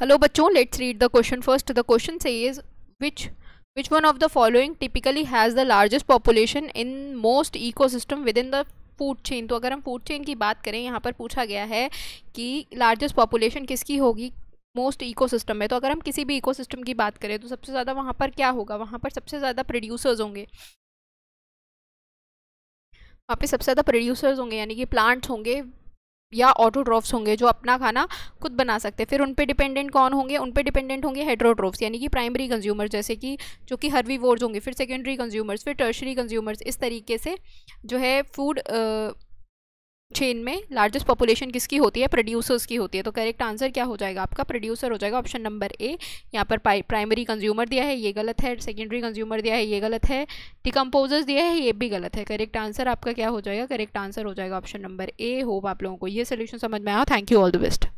hello बच्चों let's read the question first the question says is which which one of the following typically has the largest population in most ecosystem within the food chain तो अगर हम food chain की बात करें यहाँ पर पूछा गया है कि लार्जेस्ट पॉपुलेशन किसकी होगी मोस्ट इकोसिस्टम में तो अगर हम किसी भी इकोसिस्टम की बात करें तो सबसे ज़्यादा वहाँ पर क्या होगा वहाँ पर सबसे ज़्यादा प्रोड्यूसर्स होंगे वहाँ पे सबसे ज़्यादा प्रोड्यूसर्स होंगे यानी कि प्लांट्स होंगे या ऑटो ड्रॉफ्स होंगे जो अपना खाना खुद बना सकते हैं फिर उन पर डिपेंडेंट कौन होंगे उन पर डिपेंडेंट होंगे हेड्रोड्रॉफ्स यानी कि प्राइमरी कंज्यूमर्स जैसे कि जो कि हर्वी होंगे फिर सेकेंडरी कंज्यूमर्स फिर टर्शरी कंज्यूमर्स इस तरीके से जो है फूड चेन में लार्जेस्ट पॉपुलेशन किसकी होती है प्रोड्यूसर्स की होती है तो करेक्ट आंसर क्या हो जाएगा आपका प्रोड्यूसर हो जाएगा ऑप्शन नंबर ए यहाँ पर प्राइमरी कंज्यूमर दिया है ये गलत है सेकेंडरी कंज्यूमर दिया है ये गलत है डिकम्पोजर्स दिया है ये भी गलत है करेक्ट आंसर आपका क्या हो जाएगा करेक्ट आंसर हो जाएगा ऑप्शन नंबर ए होप आप लोगों को ये सोल्यूशन समझ में आया thank you all the best